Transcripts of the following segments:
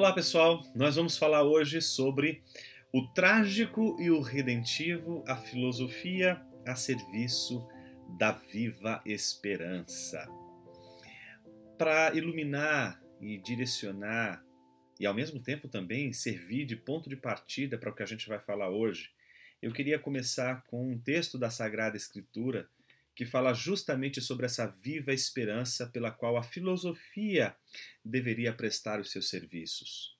Olá pessoal, nós vamos falar hoje sobre o trágico e o redentivo, a filosofia a serviço da viva esperança. Para iluminar e direcionar e ao mesmo tempo também servir de ponto de partida para o que a gente vai falar hoje, eu queria começar com um texto da Sagrada Escritura que fala justamente sobre essa viva esperança pela qual a filosofia deveria prestar os seus serviços.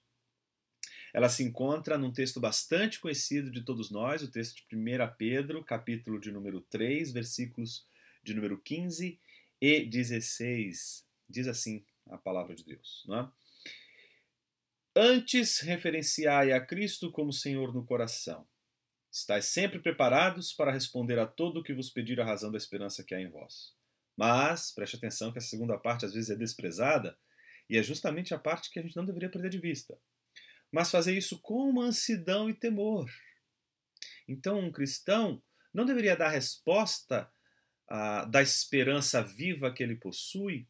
Ela se encontra num texto bastante conhecido de todos nós, o texto de 1 Pedro, capítulo de número 3, versículos de número 15 e 16. Diz assim a palavra de Deus. Não é? Antes referenciai a Cristo como Senhor no coração Estais sempre preparados para responder a todo o que vos pedir a razão da esperança que há em vós. Mas, preste atenção que a segunda parte às vezes é desprezada, e é justamente a parte que a gente não deveria perder de vista. Mas fazer isso com mansidão e temor. Então, um cristão não deveria dar resposta ah, da esperança viva que ele possui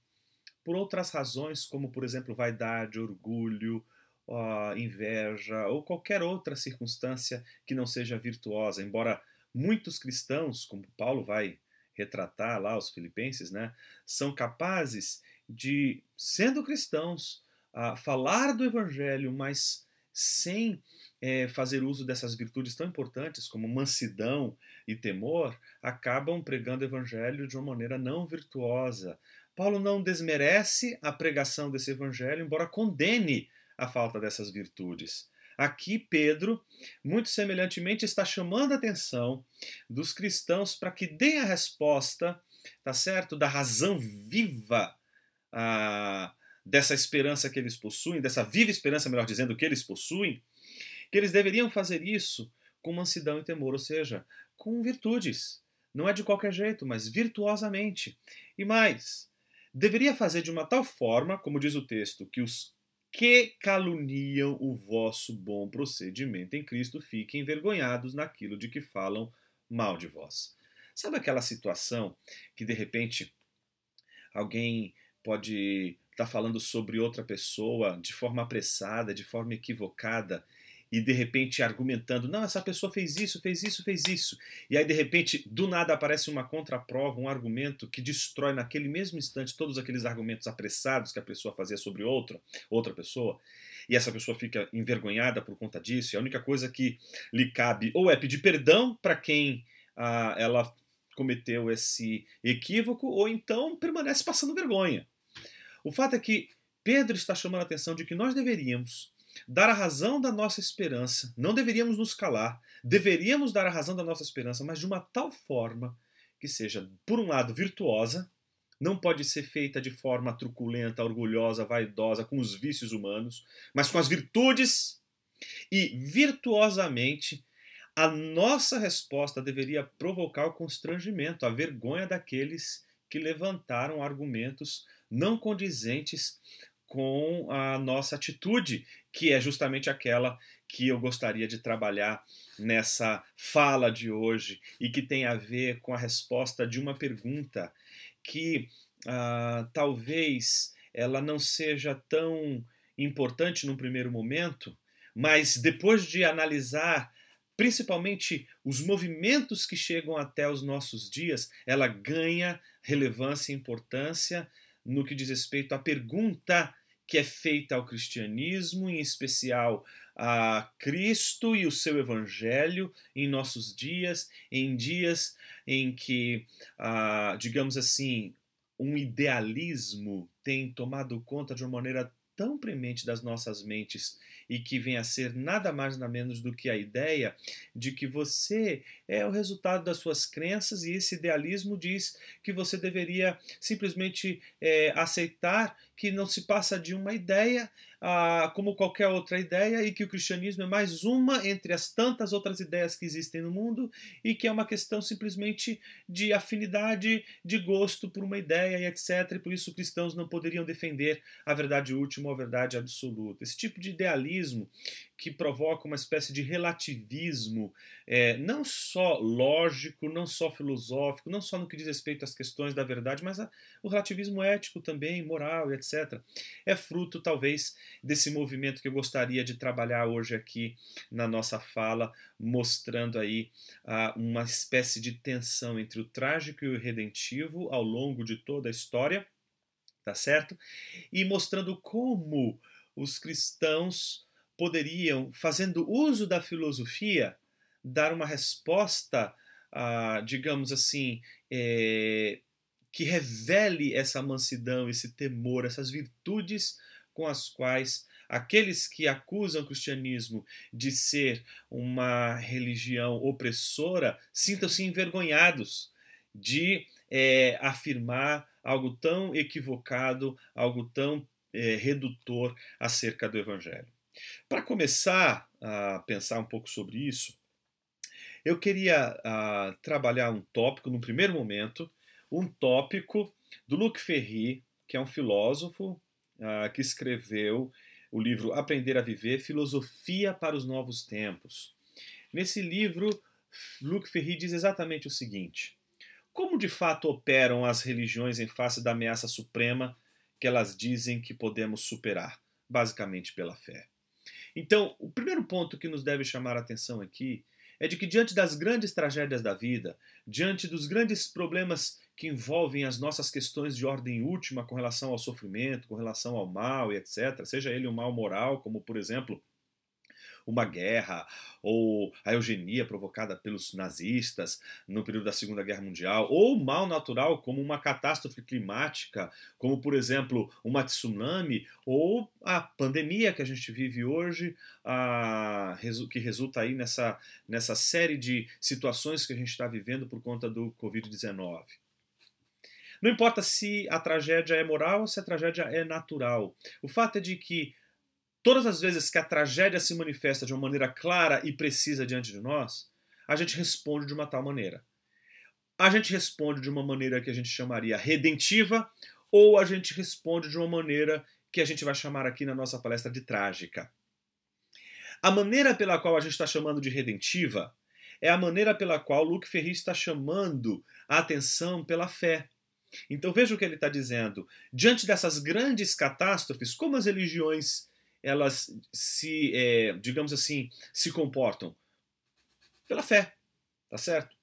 por outras razões, como, por exemplo, vaidade, orgulho, uh, inveja ou qualquer outra circunstância que não seja virtuosa, embora muitos cristãos, como Paulo vai retratar lá os filipenses, né, são capazes de, sendo cristãos, uh, falar do evangelho, mas sem é, fazer uso dessas virtudes tão importantes como mansidão e temor, acabam pregando o evangelho de uma maneira não virtuosa. Paulo não desmerece a pregação desse evangelho, embora condene a falta dessas virtudes. Aqui, Pedro, muito semelhantemente, está chamando a atenção dos cristãos para que deem a resposta, tá certo? Da razão viva ah, dessa esperança que eles possuem, dessa viva esperança, melhor dizendo, que eles possuem, que eles deveriam fazer isso com mansidão e temor, ou seja, com virtudes. Não é de qualquer jeito, mas virtuosamente. E mais, deveria fazer de uma tal forma, como diz o texto, que os que caluniam o vosso bom procedimento em Cristo fiquem envergonhados naquilo de que falam mal de vós. Sabe aquela situação que de repente alguém pode estar tá falando sobre outra pessoa de forma apressada, de forma equivocada, e de repente argumentando, não, essa pessoa fez isso, fez isso, fez isso. E aí de repente, do nada aparece uma contraprova, um argumento que destrói naquele mesmo instante todos aqueles argumentos apressados que a pessoa fazia sobre outra, outra pessoa. E essa pessoa fica envergonhada por conta disso. E a única coisa que lhe cabe ou é pedir perdão para quem ah, ela cometeu esse equívoco, ou então permanece passando vergonha. O fato é que Pedro está chamando a atenção de que nós deveríamos dar a razão da nossa esperança. Não deveríamos nos calar, deveríamos dar a razão da nossa esperança, mas de uma tal forma que seja, por um lado, virtuosa, não pode ser feita de forma truculenta, orgulhosa, vaidosa, com os vícios humanos, mas com as virtudes e virtuosamente a nossa resposta deveria provocar o constrangimento, a vergonha daqueles que levantaram argumentos não condizentes com a nossa atitude, que é justamente aquela que eu gostaria de trabalhar nessa fala de hoje e que tem a ver com a resposta de uma pergunta que ah, talvez ela não seja tão importante num primeiro momento, mas depois de analisar principalmente os movimentos que chegam até os nossos dias, ela ganha relevância e importância no que diz respeito à pergunta que é feita ao cristianismo, em especial a Cristo e o seu evangelho em nossos dias, em dias em que, ah, digamos assim, um idealismo tem tomado conta de uma maneira tão premente das nossas mentes e que vem a ser nada mais nada menos do que a ideia de que você é o resultado das suas crenças e esse idealismo diz que você deveria simplesmente é, aceitar que não se passa de uma ideia ah, como qualquer outra ideia e que o cristianismo é mais uma entre as tantas outras ideias que existem no mundo e que é uma questão simplesmente de afinidade, de gosto por uma ideia e etc. E por isso cristãos não poderiam defender a verdade última ou a verdade absoluta. Esse tipo de idealismo que provoca uma espécie de relativismo, é, não só lógico, não só filosófico, não só no que diz respeito às questões da verdade, mas a, o relativismo ético também, moral, etc. É fruto, talvez, desse movimento que eu gostaria de trabalhar hoje aqui na nossa fala, mostrando aí ah, uma espécie de tensão entre o trágico e o redentivo ao longo de toda a história, tá certo? E mostrando como os cristãos poderiam, fazendo uso da filosofia, dar uma resposta, ah, digamos assim, é, que revele essa mansidão, esse temor, essas virtudes com as quais aqueles que acusam o cristianismo de ser uma religião opressora sintam-se envergonhados de é, afirmar algo tão equivocado, algo tão é, redutor acerca do Evangelho. Para começar a pensar um pouco sobre isso, eu queria ah, trabalhar um tópico, no primeiro momento, um tópico do Luc Ferry, que é um filósofo ah, que escreveu o livro Aprender a Viver, Filosofia para os Novos Tempos. Nesse livro, Luc Ferry diz exatamente o seguinte: como de fato operam as religiões em face da ameaça suprema que elas dizem que podemos superar, basicamente pela fé? Então, o primeiro ponto que nos deve chamar a atenção aqui é de que, diante das grandes tragédias da vida, diante dos grandes problemas que envolvem as nossas questões de ordem última com relação ao sofrimento, com relação ao mal e etc., seja ele um mal moral, como por exemplo uma guerra, ou a eugenia provocada pelos nazistas no período da Segunda Guerra Mundial, ou o mal natural como uma catástrofe climática, como por exemplo uma tsunami, ou a pandemia que a gente vive hoje, a, que resulta aí nessa, nessa série de situações que a gente está vivendo por conta do Covid-19. Não importa se a tragédia é moral ou se a tragédia é natural. O fato é de que Todas as vezes que a tragédia se manifesta de uma maneira clara e precisa diante de nós, a gente responde de uma tal maneira. A gente responde de uma maneira que a gente chamaria redentiva, ou a gente responde de uma maneira que a gente vai chamar aqui na nossa palestra de trágica. A maneira pela qual a gente está chamando de redentiva é a maneira pela qual Luke Ferri está chamando a atenção pela fé. Então veja o que ele está dizendo. Diante dessas grandes catástrofes, como as religiões elas se, é, digamos assim, se comportam? Pela fé, tá certo?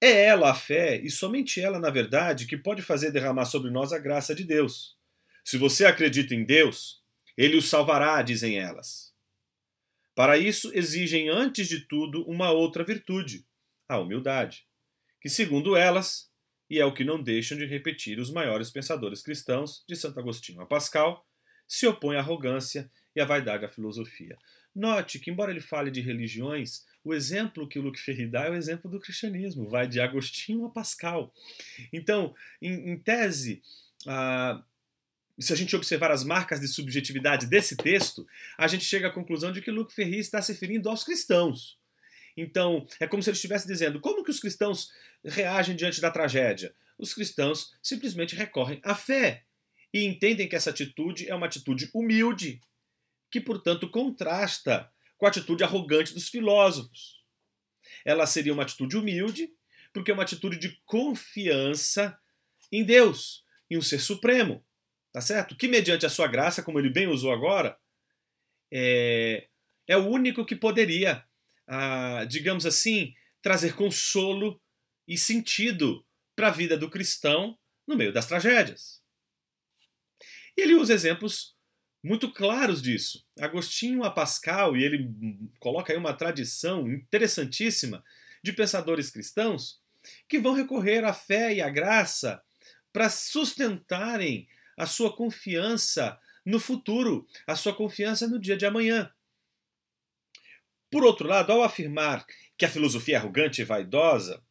É ela a fé, e somente ela, na verdade, que pode fazer derramar sobre nós a graça de Deus. Se você acredita em Deus, ele o salvará, dizem elas. Para isso, exigem antes de tudo uma outra virtude, a humildade, que, segundo elas, e é o que não deixam de repetir os maiores pensadores cristãos, de Santo Agostinho a Pascal, se opõe à arrogância e à vaidade da filosofia. Note que, embora ele fale de religiões, o exemplo que o Luc Ferri dá é o exemplo do cristianismo, vai de Agostinho a Pascal. Então, em, em tese, ah, se a gente observar as marcas de subjetividade desse texto, a gente chega à conclusão de que Luc Ferri está se referindo aos cristãos. Então, é como se ele estivesse dizendo como que os cristãos reagem diante da tragédia. Os cristãos simplesmente recorrem à fé e entendem que essa atitude é uma atitude humilde, que, portanto, contrasta com a atitude arrogante dos filósofos. Ela seria uma atitude humilde, porque é uma atitude de confiança em Deus, em um ser supremo, tá certo? Que, mediante a sua graça, como ele bem usou agora, é, é o único que poderia, ah, digamos assim, trazer consolo e sentido para a vida do cristão no meio das tragédias. E ele usa exemplos muito claros disso. Agostinho a Pascal, e ele coloca aí uma tradição interessantíssima de pensadores cristãos que vão recorrer à fé e à graça para sustentarem a sua confiança no futuro, a sua confiança no dia de amanhã. Por outro lado, ao afirmar que a filosofia é arrogante e vaidosa,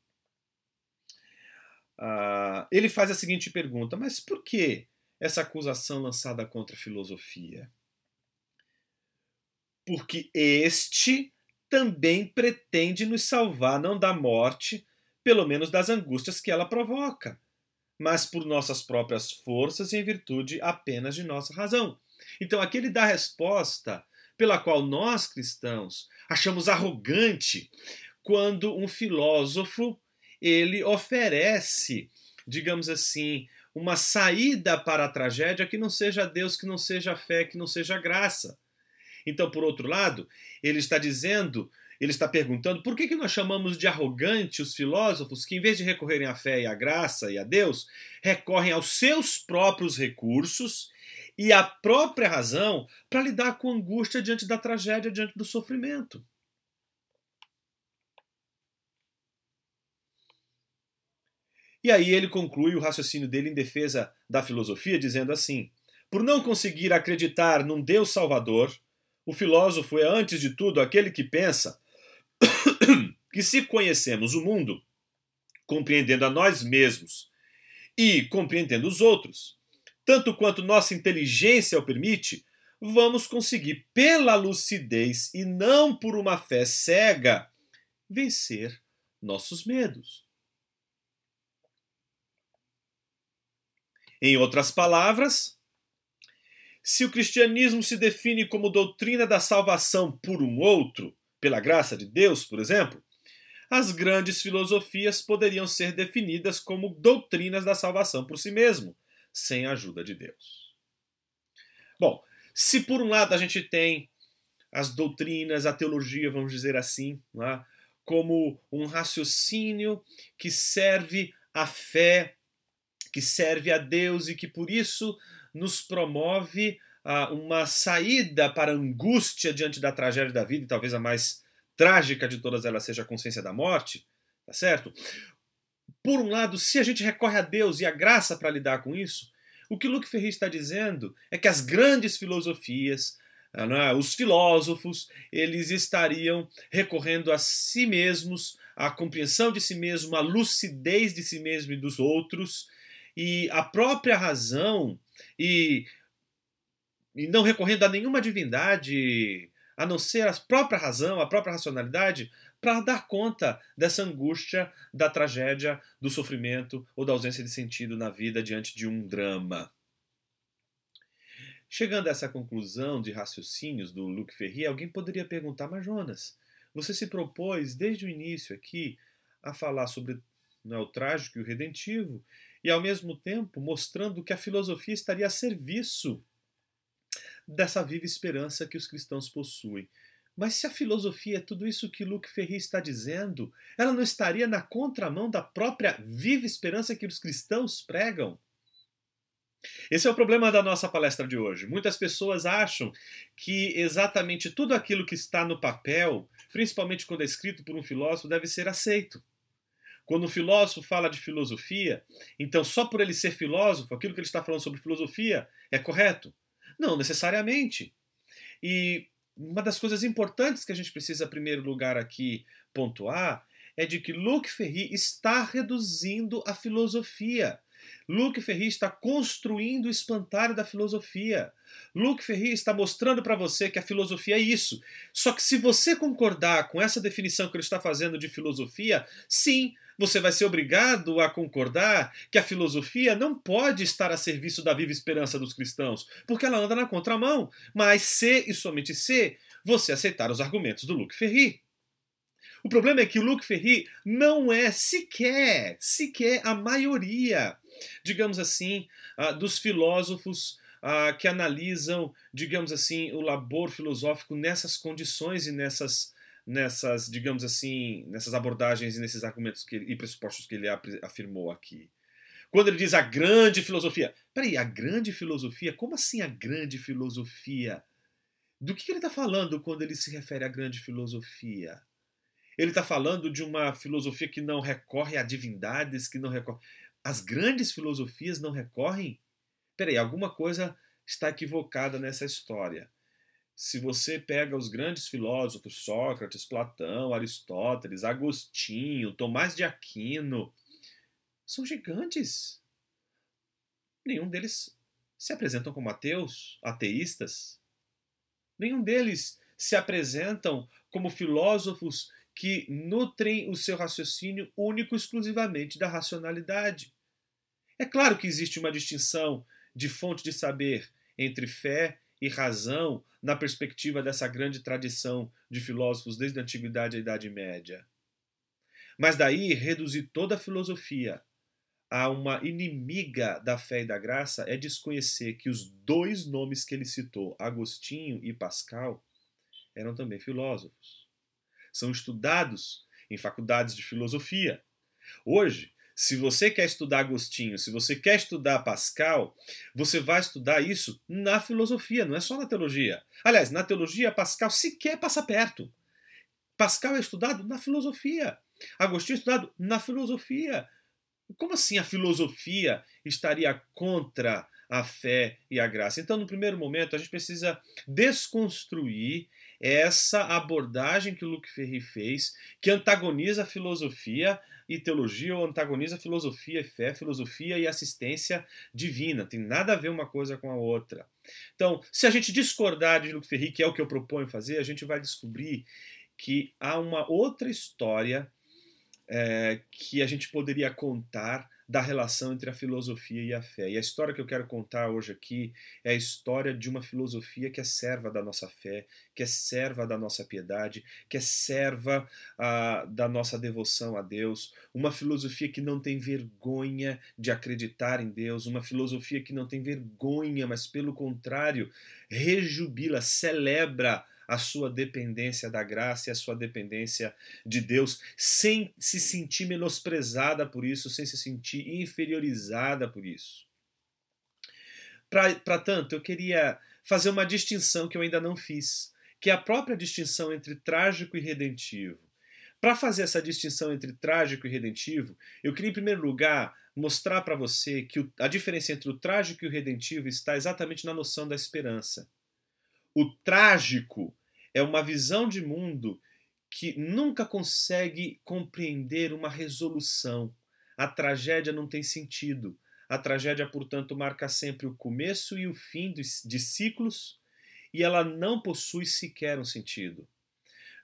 uh, ele faz a seguinte pergunta: mas por que essa acusação lançada contra a filosofia? Porque este também pretende nos salvar, não da morte, pelo menos das angústias que ela provoca, mas por nossas próprias forças e em virtude apenas de nossa razão. Então aqui ele dá a resposta pela qual nós cristãos achamos arrogante quando um filósofo ele oferece, digamos assim, uma saída para a tragédia que não seja Deus, que não seja fé, que não seja graça. Então, por outro lado, ele está dizendo, ele está perguntando por que, que nós chamamos de arrogante os filósofos que, em vez de recorrerem à fé e à graça e a Deus, recorrem aos seus próprios recursos e à própria razão para lidar com angústia diante da tragédia, diante do sofrimento. E aí ele conclui o raciocínio dele em defesa da filosofia, dizendo assim: por não conseguir acreditar num Deus Salvador, o filósofo é, antes de tudo, aquele que pensa que, se conhecemos o mundo, compreendendo a nós mesmos e compreendendo os outros, tanto quanto nossa inteligência o permite, vamos conseguir, pela lucidez e não por uma fé cega, vencer nossos medos. Em outras palavras, se o cristianismo se define como doutrina da salvação por um outro, pela graça de Deus, por exemplo, as grandes filosofias poderiam ser definidas como doutrinas da salvação por si mesmo, sem a ajuda de Deus. Bom, se por um lado a gente tem as doutrinas, a teologia, vamos dizer assim, é? como um raciocínio que serve à fé que serve a Deus e que por isso nos promove uh, uma saída para a angústia diante da tragédia da vida, e talvez a mais trágica de todas elas seja a consciência da morte, tá certo? Por um lado, se a gente recorre a Deus e a graça para lidar com isso, o que Luke Ferri está dizendo é que as grandes filosofias, ah, é? os filósofos, eles estariam recorrendo a si mesmos, à compreensão de si mesmo, à lucidez de si mesmo e dos outros, e a própria razão e, e não recorrendo a nenhuma divindade a não ser a própria razão, a própria racionalidade, para dar conta dessa angústia, da tragédia, do sofrimento ou da ausência de sentido na vida diante de um drama. Chegando a essa conclusão de raciocínios do Luc Ferri, alguém poderia perguntar: Mas Jonas, você se propôs desde o início aqui a falar sobre né, o trágico e o redentivo, e, ao mesmo tempo, mostrando que a filosofia estaria a serviço dessa viva esperança que os cristãos possuem. Mas se a filosofia é tudo isso que Luke Ferri está dizendo, ela não estaria na contramão da própria viva esperança que os cristãos pregam? Esse é o problema da nossa palestra de hoje. Muitas pessoas acham que exatamente tudo aquilo que está no papel, principalmente quando é escrito por um filósofo, deve ser aceito. Quando um filósofo fala de filosofia, então só por ele ser filósofo, aquilo que ele está falando sobre filosofia é correto? Não necessariamente. E uma das coisas importantes que a gente precisa, em primeiro lugar, aqui pontuar é de que Luc Ferry está reduzindo a filosofia Luke Ferri está construindo o espantalho da filosofia. Luke Ferri está mostrando para você que a filosofia é isso. Só que se você concordar com essa definição que ele está fazendo de filosofia, sim, você vai ser obrigado a concordar que a filosofia não pode estar a serviço da viva esperança dos cristãos, porque ela anda na contramão. Mas se e somente se você aceitar os argumentos do Luke Ferri. O problema é que o Luke Ferri não é sequer, sequer a maioria digamos assim, ah, dos filósofos ah, que analisam, digamos assim, o labor filosófico nessas condições e nessas, nessas digamos assim, nessas abordagens e nesses argumentos que, e pressupostos que ele afirmou aqui. Quando ele diz a grande filosofia, peraí, a grande filosofia? Como assim a grande filosofia? Do que ele está falando quando ele se refere à grande filosofia? Ele está falando de uma filosofia que não recorre a divindades, que não recorre. As grandes filosofias não recorrem? Peraí, alguma coisa está equivocada nessa história. Se você pega os grandes filósofos, Sócrates, Platão, Aristóteles, Agostinho, Tomás de Aquino, são gigantes. Nenhum deles se apresentam como ateus, ateístas. Nenhum deles se apresentam como filósofos que nutrem o seu raciocínio único exclusivamente da racionalidade. É claro que existe uma distinção de fonte de saber entre fé e razão na perspectiva dessa grande tradição de filósofos desde a antiguidade à Idade Média. Mas daí reduzir toda a filosofia a uma inimiga da fé e da graça é desconhecer que os dois nomes que ele citou, Agostinho e Pascal, eram também filósofos são estudados em faculdades de filosofia. Hoje, se você quer estudar Agostinho, se você quer estudar Pascal, você vai estudar isso na filosofia, não é só na teologia. Aliás, na teologia, Pascal sequer passa perto. Pascal é estudado na filosofia. Agostinho é estudado na filosofia. Como assim a filosofia estaria contra a fé e a graça? Então, no primeiro momento, a gente precisa desconstruir essa abordagem que o Luc Ferry fez, que antagoniza a filosofia e teologia, ou antagoniza filosofia e fé, filosofia e assistência divina. Tem nada a ver uma coisa com a outra. Então, se a gente discordar de Luc Ferry, que é o que eu proponho fazer, a gente vai descobrir que há uma outra história é, que a gente poderia contar da relação entre a filosofia e a fé. E a história que eu quero contar hoje aqui é a história de uma filosofia que é serva da nossa fé, que é serva da nossa piedade, que é serva ah, da nossa devoção a Deus, uma filosofia que não tem vergonha de acreditar em Deus, uma filosofia que não tem vergonha, mas pelo contrário, rejubila, celebra a sua dependência da graça e a sua dependência de Deus, sem se sentir menosprezada por isso, sem se sentir inferiorizada por isso. Para tanto, eu queria fazer uma distinção que eu ainda não fiz, que é a própria distinção entre trágico e redentivo. Para fazer essa distinção entre trágico e redentivo, eu queria, em primeiro lugar, mostrar para você que a diferença entre o trágico e o redentivo está exatamente na noção da esperança. O trágico é uma visão de mundo que nunca consegue compreender uma resolução. A tragédia não tem sentido. A tragédia, portanto, marca sempre o começo e o fim de ciclos e ela não possui sequer um sentido.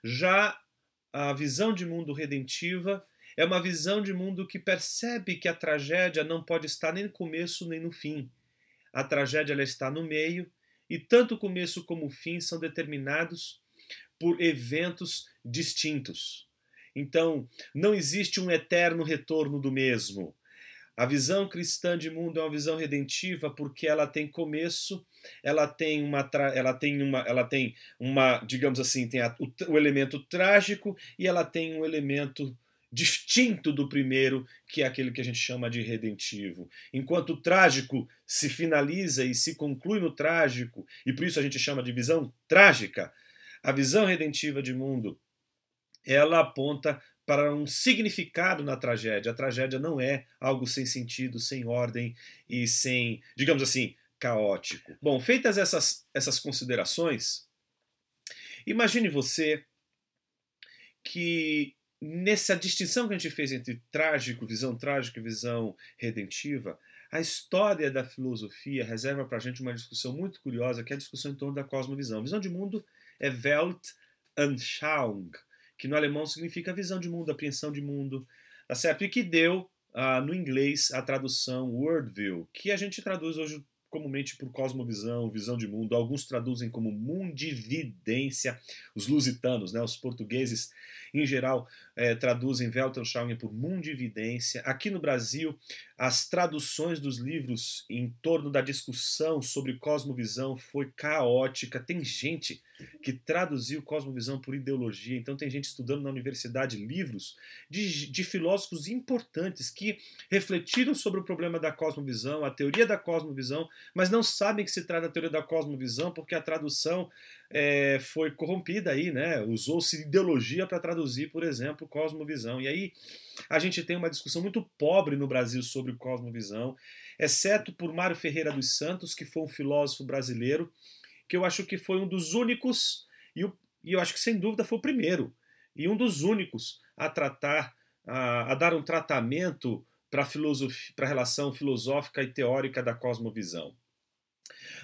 Já a visão de mundo redentiva é uma visão de mundo que percebe que a tragédia não pode estar nem no começo nem no fim. A tragédia ela está no meio e tanto o começo como o fim são determinados por eventos distintos. Então, não existe um eterno retorno do mesmo. A visão cristã de mundo é uma visão redentiva porque ela tem começo, ela tem uma, ela tem uma, ela tem uma, digamos assim, tem a, o, o, elemento trágico e ela tem um elemento distinto do primeiro, que é aquele que a gente chama de redentivo. Enquanto o trágico se finaliza e se conclui no trágico, e por isso a gente chama de visão trágica, a visão redentiva de mundo, ela aponta para um significado na tragédia. A tragédia não é algo sem sentido, sem ordem e sem, digamos assim, caótico. Bom, feitas essas, essas considerações, imagine você que nessa distinção que a gente fez entre trágico, visão trágica e visão redentiva, a história da filosofia reserva para a gente uma discussão muito curiosa, que é a discussão em torno da cosmovisão. A visão de mundo é Weltanschauung, que no alemão significa visão de mundo, apreensão de mundo, tá certo? E que deu ah, no inglês a tradução worldview, que a gente traduz hoje comumente por cosmovisão, visão de mundo. Alguns traduzem como mundividência, os lusitanos, né, os portugueses em geral, é, traduzem Weltanschauung por mundividência. Aqui no Brasil, as traduções dos livros em torno da discussão sobre cosmovisão foi caótica. Tem gente que traduziu cosmovisão por ideologia, então tem gente estudando na universidade livros de, de filósofos importantes que refletiram sobre o problema da cosmovisão, a teoria da cosmovisão, mas não sabem que se trata da teoria da cosmovisão porque a tradução é, foi corrompida aí, né? Usou-se ideologia para traduzir, por exemplo, cosmovisão. E aí a gente tem uma discussão muito pobre no Brasil sobre cosmovisão, exceto por Mário Ferreira dos Santos, que foi um filósofo brasileiro, que eu acho que foi um dos únicos, e eu, e eu acho que sem dúvida foi o primeiro, e um dos únicos a tratar, a, a dar um tratamento para a relação filosófica e teórica da cosmovisão.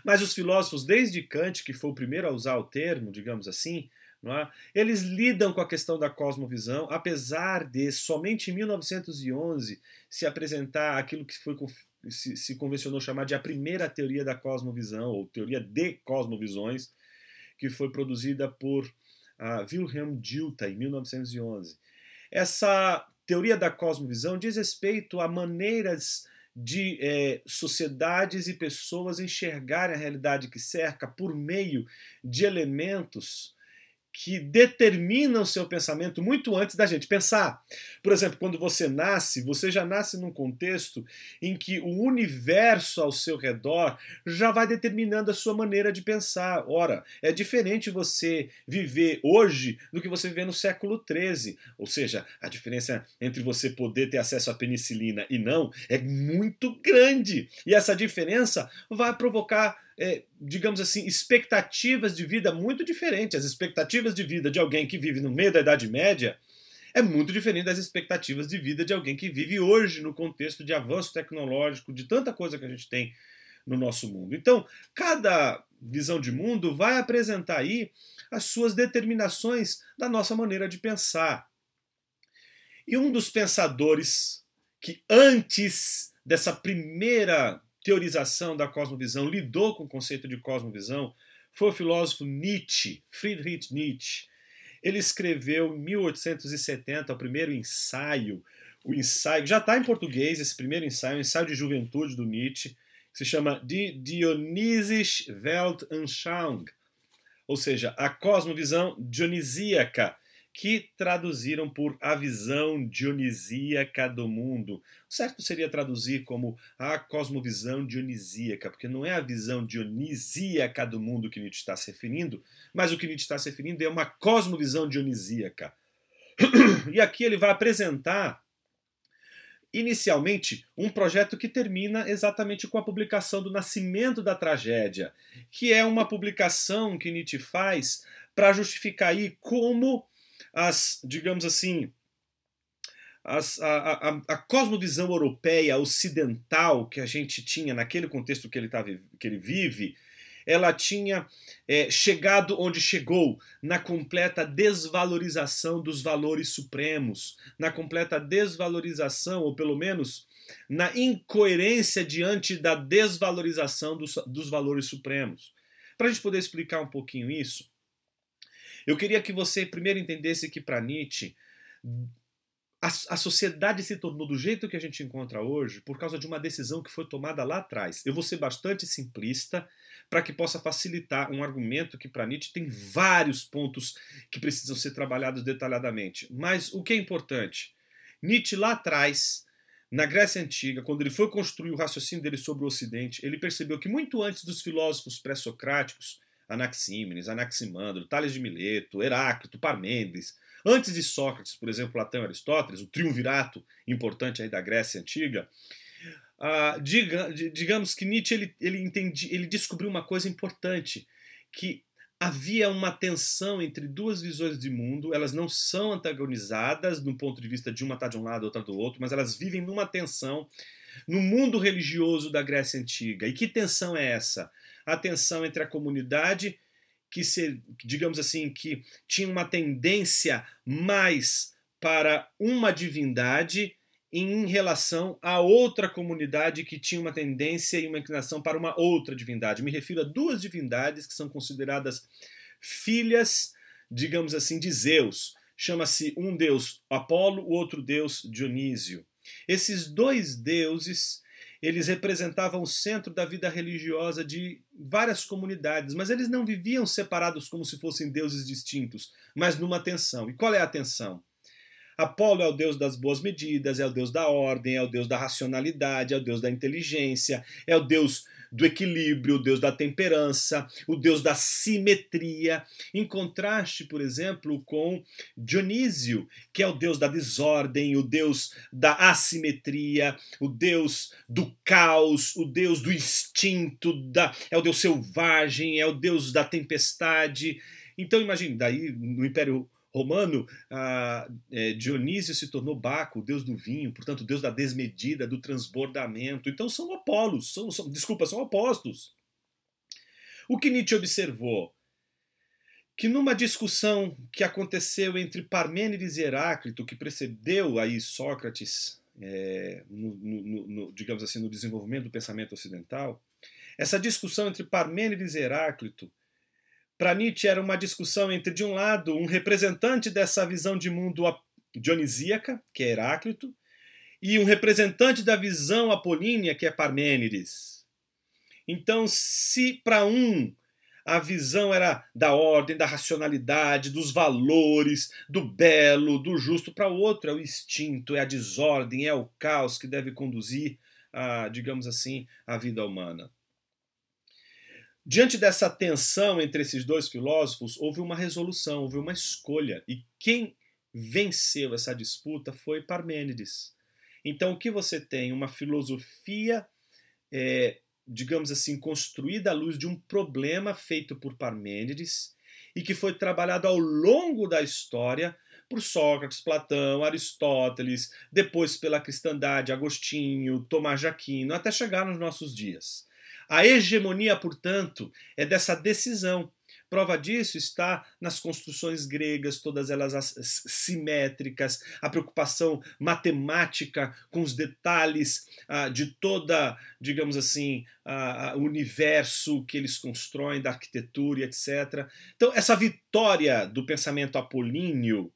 Mas os filósofos, desde Kant, que foi o primeiro a usar o termo, digamos assim, é? eles lidam com a questão da cosmovisão, apesar de somente em 1911 se apresentar aquilo que foi, se, se convencionou chamar de a primeira teoria da cosmovisão, ou teoria de cosmovisões, que foi produzida por uh, Wilhelm Dilthey em 1911. Essa teoria da cosmovisão diz respeito a maneiras de é, sociedades e pessoas enxergarem a realidade que cerca por meio de elementos que determina o seu pensamento muito antes da gente pensar. Por exemplo, quando você nasce, você já nasce num contexto em que o universo ao seu redor já vai determinando a sua maneira de pensar. Ora, é diferente você viver hoje do que você viver no século XIII. Ou seja, a diferença entre você poder ter acesso à penicilina e não é muito grande. E essa diferença vai provocar é, digamos assim, expectativas de vida muito diferentes. As expectativas de vida de alguém que vive no meio da Idade Média é muito diferente das expectativas de vida de alguém que vive hoje no contexto de avanço tecnológico, de tanta coisa que a gente tem no nosso mundo. Então, cada visão de mundo vai apresentar aí as suas determinações da nossa maneira de pensar. E um dos pensadores que antes dessa primeira teorização da cosmovisão, lidou com o conceito de cosmovisão, foi o filósofo Nietzsche, Friedrich Nietzsche. Ele escreveu em 1870 o primeiro ensaio, o ensaio, já está em português esse primeiro ensaio, o ensaio de juventude do Nietzsche, que se chama Die Dionysische Weltanschauung, ou seja, a cosmovisão dionisíaca, que traduziram por a visão dionisíaca do mundo. O certo seria traduzir como a cosmovisão dionisíaca, porque não é a visão dionisíaca do mundo que Nietzsche está se referindo, mas o que Nietzsche está se referindo é uma cosmovisão dionisíaca. E aqui ele vai apresentar, inicialmente, um projeto que termina exatamente com a publicação do Nascimento da Tragédia, que é uma publicação que Nietzsche faz para justificar aí como as, digamos assim, as, a, a, a, cosmovisão europeia ocidental que a gente tinha naquele contexto que ele, tá, que ele vive, ela tinha é, chegado onde chegou, na completa desvalorização dos valores supremos, na completa desvalorização, ou pelo menos na incoerência diante da desvalorização dos, dos valores supremos. Para a gente poder explicar um pouquinho isso, eu queria que você primeiro entendesse que para Nietzsche a, a, sociedade se tornou do jeito que a gente encontra hoje por causa de uma decisão que foi tomada lá atrás. Eu vou ser bastante simplista para que possa facilitar um argumento que para Nietzsche tem vários pontos que precisam ser trabalhados detalhadamente. Mas o que é importante? Nietzsche lá atrás, na Grécia Antiga, quando ele foi construir o raciocínio dele sobre o Ocidente, ele percebeu que muito antes dos filósofos pré-socráticos, Anaxímenes, Anaximandro, Tales de Mileto, Heráclito, Parmênides. Antes de Sócrates, por exemplo, Platão e Aristóteles, o triunvirato importante aí da Grécia Antiga, ah, diga, digamos que Nietzsche ele, ele, entendi, ele descobriu uma coisa importante, que havia uma tensão entre duas visões de mundo, elas não são antagonizadas do ponto de vista de uma estar tá de um lado, outra do outro, mas elas vivem numa tensão no mundo religioso da Grécia Antiga. E que tensão é essa? a tensão entre a comunidade que se, digamos assim, que tinha uma tendência mais para uma divindade em relação a outra comunidade que tinha uma tendência e uma inclinação para uma outra divindade. Me refiro a duas divindades que são consideradas filhas, digamos assim, de Zeus. Chama-se um deus Apolo, o outro deus Dionísio. Esses dois deuses, eles representavam o centro da vida religiosa de várias comunidades, mas eles não viviam separados como se fossem deuses distintos, mas numa tensão. E qual é a tensão? Apolo é o deus das boas medidas, é o deus da ordem, é o deus da racionalidade, é o deus da inteligência, é o deus do equilíbrio, o Deus da temperança, o Deus da simetria, em contraste, por exemplo, com Dionísio, que é o Deus da desordem, o Deus da assimetria, o Deus do caos, o Deus do instinto, da, é o Deus selvagem, é o Deus da tempestade. Então imagine, daí no Império romano, ah, é, Dionísio se tornou Baco, deus do vinho, portanto, deus da desmedida, do transbordamento. Então são apolos, são, são, desculpa, são opostos. O que Nietzsche observou? Que numa discussão que aconteceu entre Parmênides e Heráclito, que precedeu aí Sócrates, é, no, no, no, digamos assim, no desenvolvimento do pensamento ocidental, essa discussão entre Parmênides e Heráclito para Nietzsche era uma discussão entre, de um lado, um representante dessa visão de mundo dionisíaca, que é Heráclito, e um representante da visão apolínea, que é Parmênides. Então, se para um a visão era da ordem, da racionalidade, dos valores, do belo, do justo, para o outro é o instinto, é a desordem, é o caos que deve conduzir, a, digamos assim, a vida humana. Diante dessa tensão entre esses dois filósofos, houve uma resolução, houve uma escolha. E quem venceu essa disputa foi Parmênides. Então, o que você tem? Uma filosofia, é, digamos assim, construída à luz de um problema feito por Parmênides e que foi trabalhado ao longo da história por Sócrates, Platão, Aristóteles, depois pela cristandade, Agostinho, Tomás de Aquino, até chegar nos nossos dias. A hegemonia, portanto, é dessa decisão. Prova disso está nas construções gregas, todas elas simétricas, a preocupação matemática com os detalhes ah, de toda, digamos assim, o universo que eles constroem, da arquitetura, etc. Então, essa vitória do pensamento apolíneo,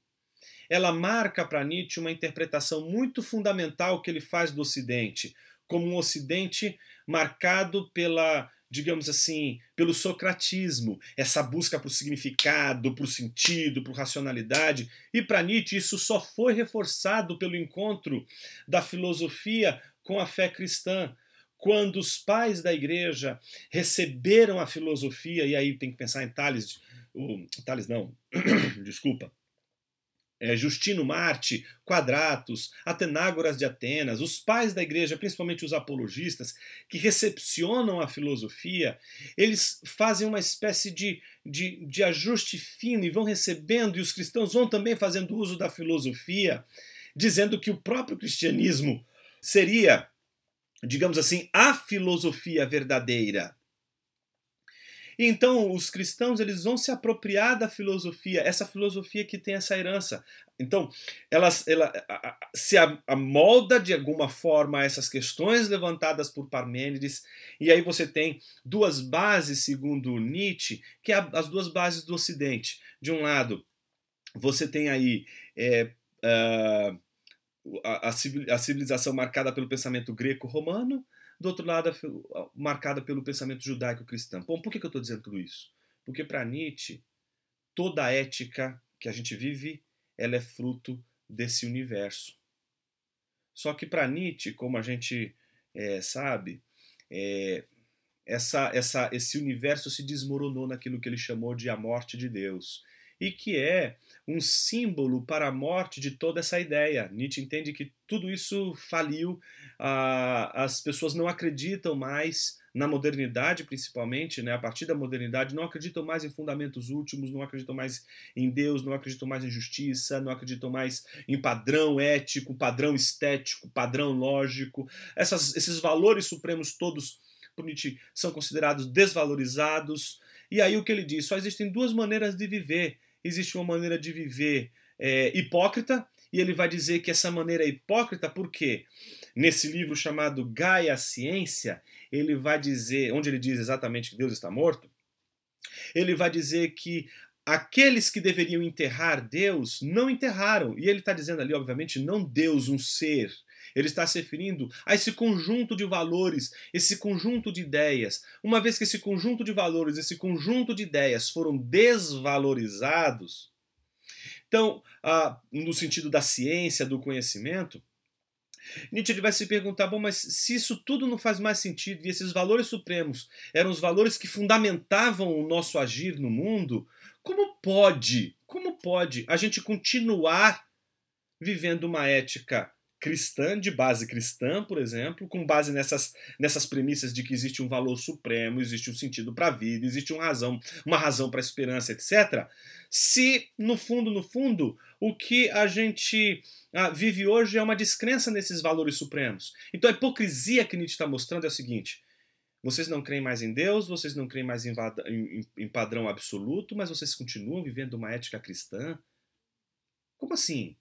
ela marca para Nietzsche uma interpretação muito fundamental que ele faz do Ocidente, como um Ocidente marcado pela, digamos assim, pelo socratismo, essa busca para o significado, para o sentido, para a racionalidade. E para Nietzsche isso só foi reforçado pelo encontro da filosofia com a fé cristã. Quando os pais da igreja receberam a filosofia, e aí tem que pensar em Tales, o, Tales não, desculpa, é, Justino Marte, Quadratos, Atenágoras de Atenas, os pais da igreja, principalmente os apologistas, que recepcionam a filosofia, eles fazem uma espécie de, de, de ajuste fino e vão recebendo, e os cristãos vão também fazendo uso da filosofia, dizendo que o próprio cristianismo seria, digamos assim, a filosofia verdadeira. E então os cristãos eles vão se apropriar da filosofia, essa filosofia que tem essa herança. Então, ela, ela se amolda de alguma forma a essas questões levantadas por Parmênides, e aí você tem duas bases, segundo Nietzsche, que é as duas bases do Ocidente. De um lado, você tem aí é, ah, a, a civilização marcada pelo pensamento greco-romano, do outro lado, marcada pelo pensamento judaico-cristão. Bom, por que eu estou dizendo tudo isso? Porque para Nietzsche, toda a ética que a gente vive, ela é fruto desse universo. Só que para Nietzsche, como a gente é, sabe, é, essa, essa, esse universo se desmoronou naquilo que ele chamou de a morte de Deus e que é um símbolo para a morte de toda essa ideia. Nietzsche entende que tudo isso faliu, ah, as pessoas não acreditam mais na modernidade, principalmente, né, a partir da modernidade, não acreditam mais em fundamentos últimos, não acreditam mais em Deus, não acreditam mais em justiça, não acreditam mais em padrão ético, padrão estético, padrão lógico. Essas, esses valores supremos todos por Nietzsche são considerados desvalorizados. E aí o que ele diz? Só existem duas maneiras de viver existe uma maneira de viver é, hipócrita, e ele vai dizer que essa maneira é hipócrita porque nesse livro chamado Gaia Ciência, ele vai dizer, onde ele diz exatamente que Deus está morto, ele vai dizer que aqueles que deveriam enterrar Deus não enterraram. E ele está dizendo ali, obviamente, não Deus, um ser ele está se referindo a esse conjunto de valores, esse conjunto de ideias. Uma vez que esse conjunto de valores, esse conjunto de ideias foram desvalorizados, então, ah, no sentido da ciência, do conhecimento, Nietzsche ele vai se perguntar: bom, mas se isso tudo não faz mais sentido e esses valores supremos eram os valores que fundamentavam o nosso agir no mundo, como pode, como pode a gente continuar vivendo uma ética cristã, de base cristã, por exemplo, com base nessas, nessas premissas de que existe um valor supremo, existe um sentido para a vida, existe uma razão, uma razão para a esperança, etc. Se, no fundo, no fundo, o que a gente ah, vive hoje é uma descrença nesses valores supremos. Então a hipocrisia que Nietzsche está mostrando é o seguinte: vocês não creem mais em Deus, vocês não creem mais em, em, em padrão absoluto, mas vocês continuam vivendo uma ética cristã. Como assim?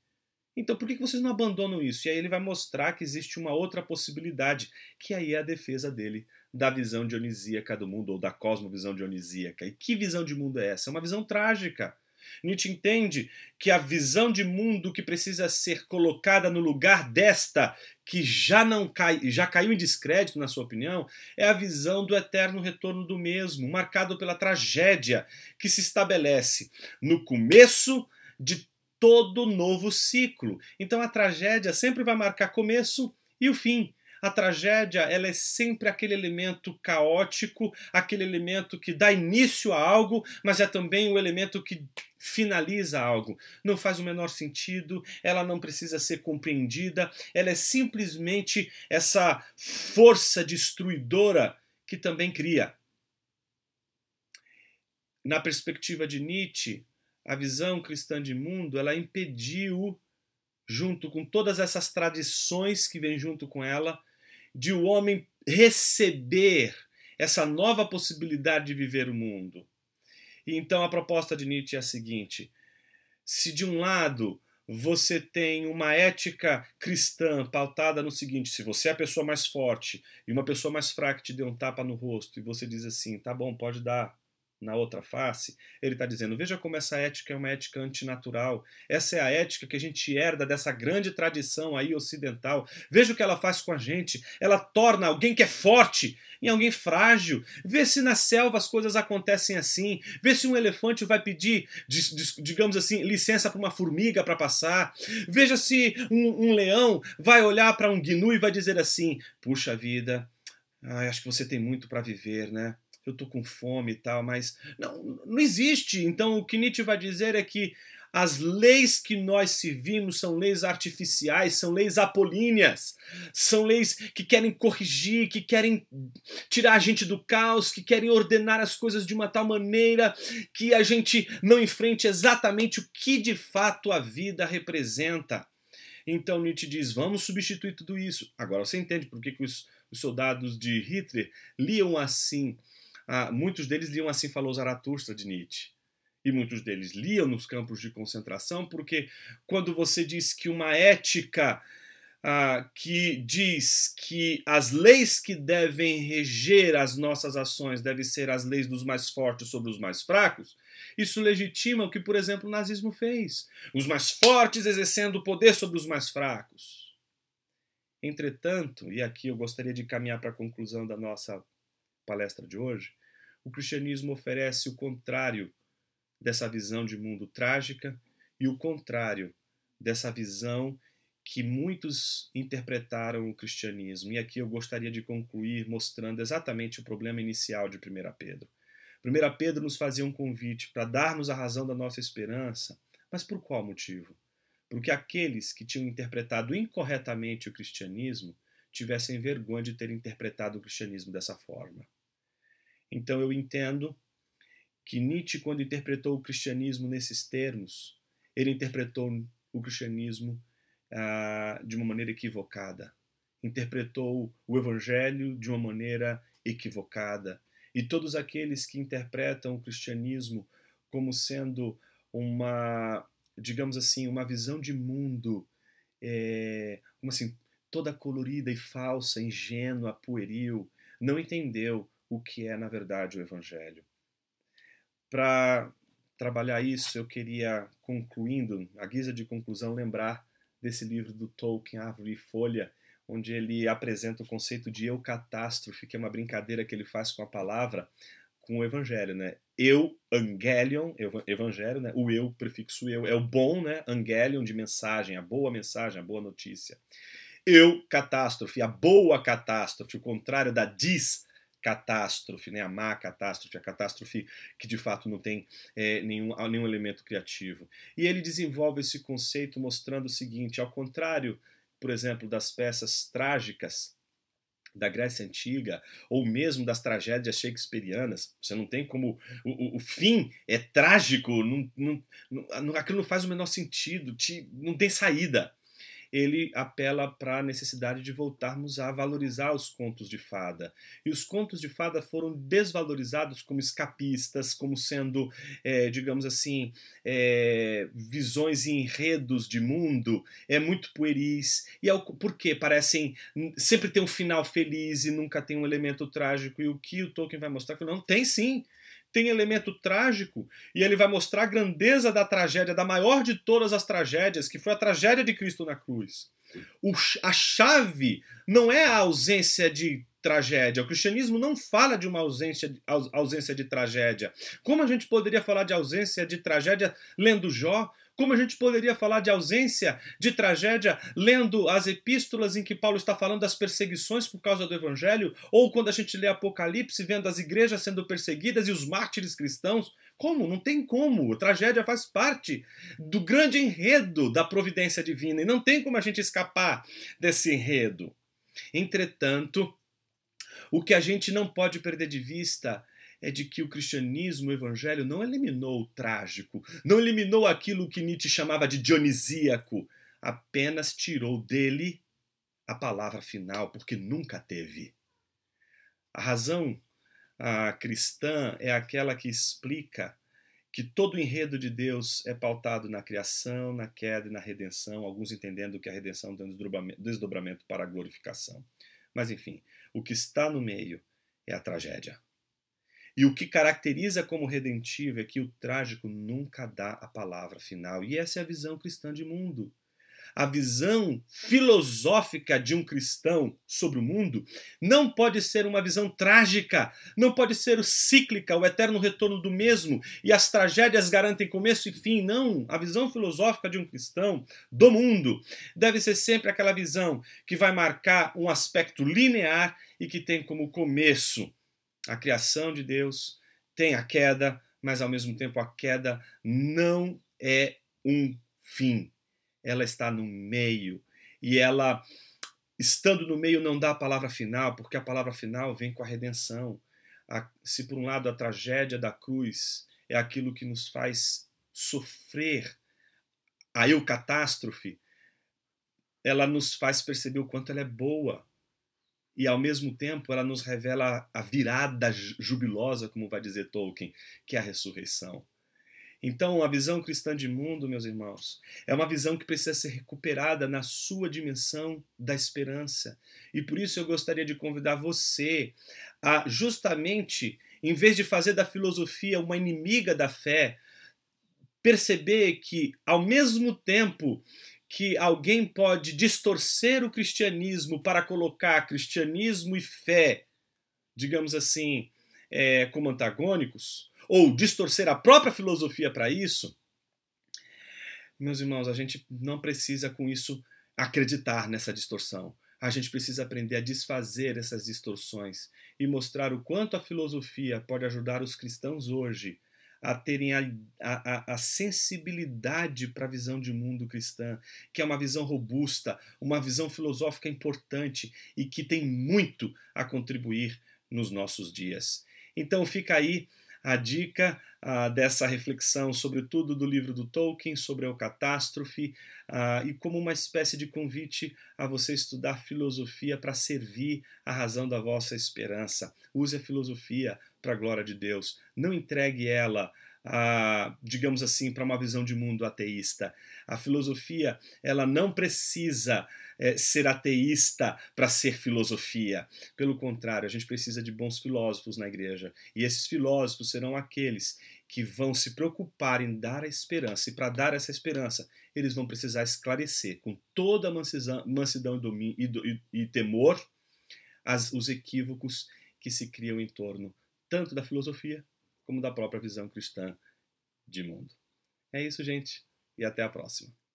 Então por que vocês não abandonam isso? E aí ele vai mostrar que existe uma outra possibilidade, que aí é a defesa dele da visão dionisíaca do mundo, ou da cosmovisão dionisíaca. E que visão de mundo é essa? É uma visão trágica. Nietzsche entende que a visão de mundo que precisa ser colocada no lugar desta, que já não cai, já caiu em descrédito, na sua opinião, é a visão do eterno retorno do mesmo, marcado pela tragédia que se estabelece no começo de todo novo ciclo. Então a tragédia sempre vai marcar começo e o fim. A tragédia ela é sempre aquele elemento caótico, aquele elemento que dá início a algo, mas é também o elemento que finaliza algo. Não faz o menor sentido, ela não precisa ser compreendida, ela é simplesmente essa força destruidora que também cria. Na perspectiva de Nietzsche, a visão cristã de mundo, ela impediu, junto com todas essas tradições que vêm junto com ela, de o homem receber essa nova possibilidade de viver o mundo. E então a proposta de Nietzsche é a seguinte: se de um lado você tem uma ética cristã pautada no seguinte: se você é a pessoa mais forte e uma pessoa mais fraca te deu um tapa no rosto e você diz assim, tá bom, pode dar, na outra face, ele está dizendo: veja como essa ética é uma ética antinatural. Essa é a ética que a gente herda dessa grande tradição aí ocidental. Veja o que ela faz com a gente. Ela torna alguém que é forte em alguém frágil. Vê se na selva as coisas acontecem assim. Vê se um elefante vai pedir, digamos assim, licença para uma formiga para passar. Veja se um, um leão vai olhar para um gnu e vai dizer assim: puxa vida. Ai, acho que você tem muito para viver, né? eu tô com fome e tal, mas não, não existe. Então o que Nietzsche vai dizer é que as leis que nós servimos são leis artificiais, são leis apolíneas, são leis que querem corrigir, que querem tirar a gente do caos, que querem ordenar as coisas de uma tal maneira que a gente não enfrente exatamente o que de fato a vida representa. Então Nietzsche diz: vamos substituir tudo isso. Agora você entende por que, que os, os soldados de Hitler liam assim ah, muitos deles liam Assim Falou Zaratustra de Nietzsche. E muitos deles liam nos campos de concentração, porque quando você diz que uma ética ah, que diz que as leis que devem reger as nossas ações devem ser as leis dos mais fortes sobre os mais fracos, isso legitima o que, por exemplo, o nazismo fez: os mais fortes exercendo o poder sobre os mais fracos. Entretanto, e aqui eu gostaria de caminhar para a conclusão da nossa palestra de hoje, o cristianismo oferece o contrário dessa visão de mundo trágica e o contrário dessa visão que muitos interpretaram o cristianismo. E aqui eu gostaria de concluir mostrando exatamente o problema inicial de 1 Pedro. 1 Pedro nos fazia um convite para darmos a razão da nossa esperança, mas por qual motivo? Porque aqueles que tinham interpretado incorretamente o cristianismo tivessem vergonha de ter interpretado o cristianismo dessa forma. Então eu entendo que Nietzsche, quando interpretou o cristianismo nesses termos, ele interpretou o cristianismo ah, de uma maneira equivocada, interpretou o evangelho de uma maneira equivocada. E todos aqueles que interpretam o cristianismo como sendo uma, digamos assim, uma visão de mundo, é, como assim, toda colorida e falsa, ingênua, pueril, não entendeu o que é, na verdade, o Evangelho. Para trabalhar isso, eu queria, concluindo, a guisa de conclusão, lembrar desse livro do Tolkien, Árvore e Folha, onde ele apresenta o conceito de eu catástrofe, que é uma brincadeira que ele faz com a palavra, com o evangelho, né? Eu, angelion, evangelho, né? O eu, prefixo eu, é o bom, né? Angelion de mensagem, a boa mensagem, a boa notícia. Eu, catástrofe, a boa catástrofe, o contrário da dis, catástrofe, né? a má catástrofe, a catástrofe que de fato não tem é, nenhum, nenhum elemento criativo. E ele desenvolve esse conceito mostrando o seguinte: ao contrário, por exemplo, das peças trágicas da Grécia Antiga, ou mesmo das tragédias shakespearianas, você não tem como. O, o, o fim é trágico, não, não, não, aquilo não faz o menor sentido, te, não tem saída ele apela para a necessidade de voltarmos a valorizar os contos de fada. E os contos de fada foram desvalorizados como escapistas, como sendo, é, digamos assim, é, visões e enredos de mundo é muito pueris. E é por quê? parecem sempre ter um final feliz e nunca tem um elemento trágico. E o que o Tolkien vai mostrar? Não, tem sim tem elemento trágico e ele vai mostrar a grandeza da tragédia, da maior de todas as tragédias, que foi a tragédia de Cristo na cruz. O, a chave não é a ausência de tragédia. O cristianismo não fala de uma ausência, ausência de tragédia. Como a gente poderia falar de ausência de tragédia lendo Jó? Como a gente poderia falar de ausência de tragédia lendo as epístolas em que Paulo está falando das perseguições por causa do evangelho, ou quando a gente lê Apocalipse vendo as igrejas sendo perseguidas e os mártires cristãos? Como? Não tem como. A tragédia faz parte do grande enredo da providência divina e não tem como a gente escapar desse enredo. Entretanto, o que a gente não pode perder de vista é de que o cristianismo, o evangelho, não eliminou o trágico, não eliminou aquilo que Nietzsche chamava de dionisíaco, apenas tirou dele a palavra final, porque nunca teve. A razão a cristã é aquela que explica que todo o enredo de Deus é pautado na criação, na queda e na redenção, alguns entendendo que a redenção tem um desdobramento para a glorificação. Mas, enfim, o que está no meio é a tragédia. E o que caracteriza como redentivo é que o trágico nunca dá a palavra final. E essa é a visão cristã de mundo. A visão filosófica de um cristão sobre o mundo não pode ser uma visão trágica, não pode ser cíclica, o eterno retorno do mesmo e as tragédias garantem começo e fim. Não. A visão filosófica de um cristão do mundo deve ser sempre aquela visão que vai marcar um aspecto linear e que tem como começo a criação de Deus, tem a queda, mas ao mesmo tempo a queda não é um fim. Ela está no meio. E ela, estando no meio, não dá a palavra final, porque a palavra final vem com a redenção. A, se por um lado a tragédia da cruz é aquilo que nos faz sofrer a eucatástrofe catástrofe, ela nos faz perceber o quanto ela é boa, e ao mesmo tempo ela nos revela a virada jubilosa, como vai dizer Tolkien, que é a ressurreição. Então, a visão cristã de mundo, meus irmãos, é uma visão que precisa ser recuperada na sua dimensão da esperança. E por isso eu gostaria de convidar você a, justamente, em vez de fazer da filosofia uma inimiga da fé, perceber que, ao mesmo tempo que alguém pode distorcer o cristianismo para colocar cristianismo e fé, digamos assim, é, como antagônicos, ou distorcer a própria filosofia para isso, meus irmãos, a gente não precisa com isso acreditar nessa distorção. A gente precisa aprender a desfazer essas distorções e mostrar o quanto a filosofia pode ajudar os cristãos hoje a terem a, a, a sensibilidade para a visão de mundo cristã, que é uma visão robusta, uma visão filosófica importante e que tem muito a contribuir nos nossos dias. Então fica aí a dica dessa reflexão, sobretudo do livro do Tolkien, sobre a catástrofe, e como uma espécie de convite a você estudar filosofia para servir a razão da vossa esperança. Use a filosofia, para a glória de Deus. Não entregue ela a, digamos assim, para uma visão de mundo ateísta. A filosofia, ela não precisa é, ser ateísta para ser filosofia. Pelo contrário, a gente precisa de bons filósofos na igreja. E esses filósofos serão aqueles que vão se preocupar em dar a esperança. E para dar essa esperança, eles vão precisar esclarecer com toda a mansidão, e, e, e, temor as, os equívocos que se criam em torno tanto da filosofia como da própria visão cristã de mundo. É isso, gente, e até a próxima.